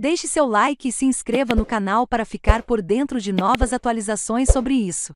Deixe seu like e se inscreva no canal para ficar por dentro de novas atualizações sobre isso.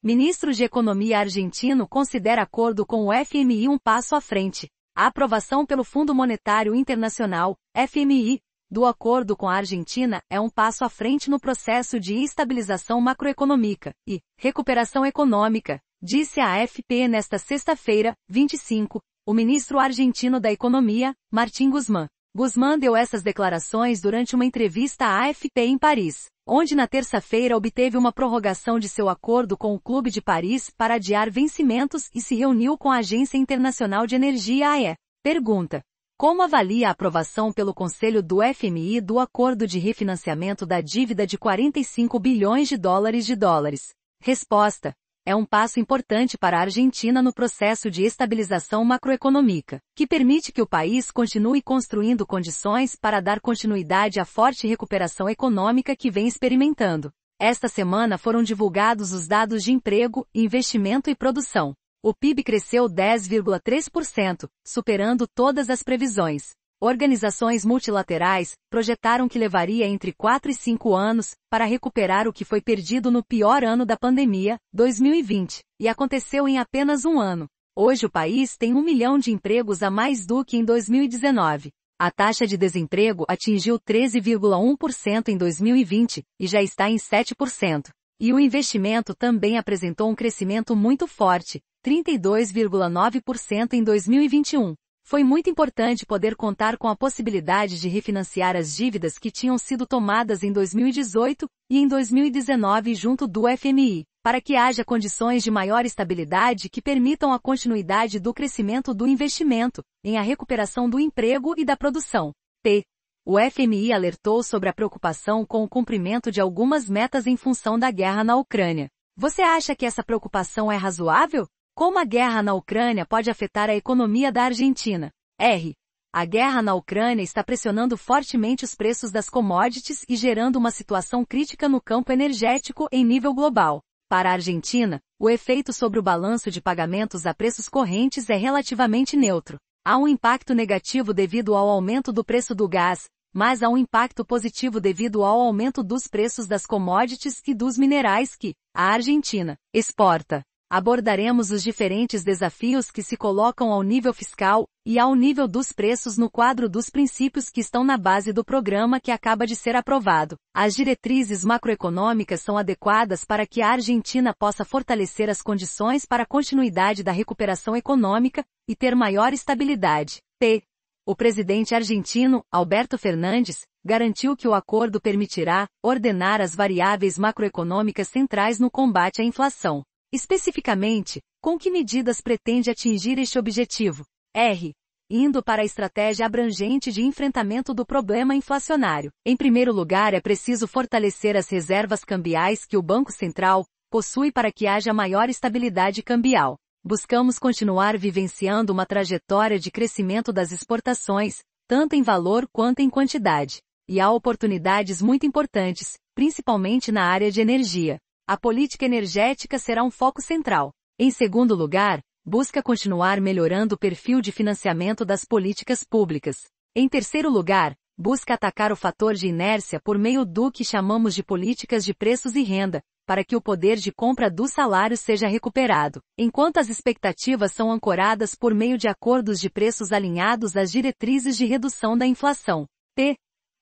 Ministro de Economia argentino considera acordo com o FMI um passo à frente. A aprovação pelo Fundo Monetário Internacional, FMI, do acordo com a Argentina é um passo à frente no processo de estabilização macroeconômica e recuperação econômica, disse a AFP nesta sexta-feira, 25, o ministro argentino da Economia, Martim Guzmán. Guzmán deu essas declarações durante uma entrevista à AFP em Paris, onde na terça-feira obteve uma prorrogação de seu acordo com o Clube de Paris para adiar vencimentos e se reuniu com a Agência Internacional de Energia AE. Pergunta: como avalia a aprovação pelo Conselho do FMI do acordo de refinanciamento da dívida de 45 bilhões de dólares de dólares? Resposta: é um passo importante para a Argentina no processo de estabilização macroeconômica, que permite que o país continue construindo condições para dar continuidade à forte recuperação econômica que vem experimentando. Esta semana foram divulgados os dados de emprego, investimento e produção. O PIB cresceu 10,3%, superando todas as previsões, Organizações multilaterais projetaram que levaria entre 4 e 5 anos para recuperar o que foi perdido no pior ano da pandemia, 2020, e aconteceu em apenas um ano. Hoje o país tem um milhão de empregos a mais do que em 2019. A taxa de desemprego atingiu 13,1% em 2020 e já está em 7%. E o investimento também apresentou um crescimento muito forte, 32,9% em 2021. Foi muito importante poder contar com a possibilidade de refinanciar as dívidas que tinham sido tomadas em 2018 e em 2019 junto do FMI, para que haja condições de maior estabilidade que permitam a continuidade do crescimento do investimento, em a recuperação do emprego e da produção. T. O FMI alertou sobre a preocupação com o cumprimento de algumas metas em função da guerra na Ucrânia. Você acha que essa preocupação é razoável? Como a guerra na Ucrânia pode afetar a economia da Argentina? R. A guerra na Ucrânia está pressionando fortemente os preços das commodities e gerando uma situação crítica no campo energético em nível global. Para a Argentina, o efeito sobre o balanço de pagamentos a preços correntes é relativamente neutro. Há um impacto negativo devido ao aumento do preço do gás, mas há um impacto positivo devido ao aumento dos preços das commodities e dos minerais que a Argentina exporta abordaremos os diferentes desafios que se colocam ao nível fiscal e ao nível dos preços no quadro dos princípios que estão na base do programa que acaba de ser aprovado. As diretrizes macroeconômicas são adequadas para que a Argentina possa fortalecer as condições para a continuidade da recuperação econômica e ter maior estabilidade. P. O presidente argentino, Alberto Fernandes, garantiu que o acordo permitirá ordenar as variáveis macroeconômicas centrais no combate à inflação. Especificamente, com que medidas pretende atingir este objetivo? R. Indo para a estratégia abrangente de enfrentamento do problema inflacionário. Em primeiro lugar, é preciso fortalecer as reservas cambiais que o Banco Central possui para que haja maior estabilidade cambial. Buscamos continuar vivenciando uma trajetória de crescimento das exportações, tanto em valor quanto em quantidade. E há oportunidades muito importantes, principalmente na área de energia. A política energética será um foco central. Em segundo lugar, busca continuar melhorando o perfil de financiamento das políticas públicas. Em terceiro lugar, busca atacar o fator de inércia por meio do que chamamos de políticas de preços e renda, para que o poder de compra do salário seja recuperado, enquanto as expectativas são ancoradas por meio de acordos de preços alinhados às diretrizes de redução da inflação. P.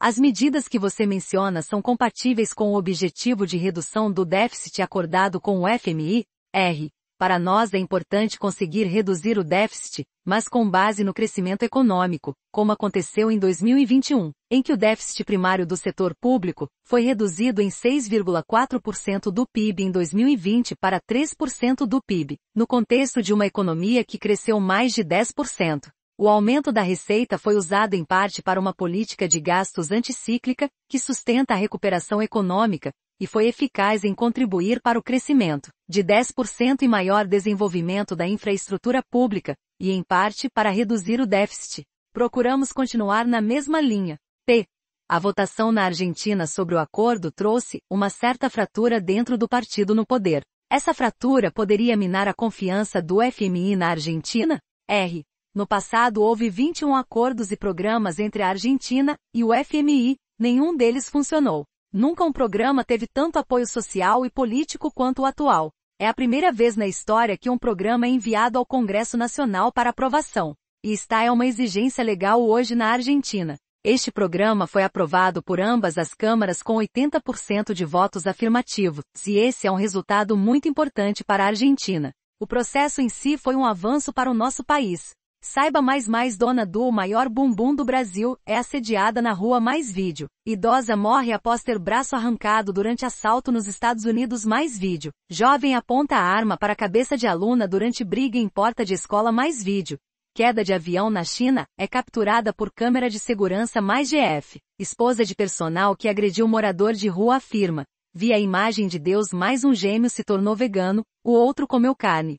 As medidas que você menciona são compatíveis com o objetivo de redução do déficit acordado com o FMI, R. Para nós é importante conseguir reduzir o déficit, mas com base no crescimento econômico, como aconteceu em 2021, em que o déficit primário do setor público foi reduzido em 6,4% do PIB em 2020 para 3% do PIB, no contexto de uma economia que cresceu mais de 10%. O aumento da receita foi usado em parte para uma política de gastos anticíclica, que sustenta a recuperação econômica, e foi eficaz em contribuir para o crescimento de 10% e maior desenvolvimento da infraestrutura pública, e em parte para reduzir o déficit. Procuramos continuar na mesma linha. P. A votação na Argentina sobre o acordo trouxe uma certa fratura dentro do partido no poder. Essa fratura poderia minar a confiança do FMI na Argentina? R. No passado houve 21 acordos e programas entre a Argentina e o FMI, nenhum deles funcionou. Nunca um programa teve tanto apoio social e político quanto o atual. É a primeira vez na história que um programa é enviado ao Congresso Nacional para aprovação. E está é uma exigência legal hoje na Argentina. Este programa foi aprovado por ambas as câmaras com 80% de votos afirmativos, e esse é um resultado muito importante para a Argentina. O processo em si foi um avanço para o nosso país, Saiba mais mais dona do maior bumbum do Brasil, é assediada na rua mais vídeo. Idosa morre após ter braço arrancado durante assalto nos Estados Unidos mais vídeo. Jovem aponta arma para cabeça de aluna durante briga em porta de escola mais vídeo. Queda de avião na China, é capturada por câmera de segurança mais GF. Esposa de personal que agrediu morador de rua afirma. Vi a imagem de Deus mais um gêmeo se tornou vegano, o outro comeu carne.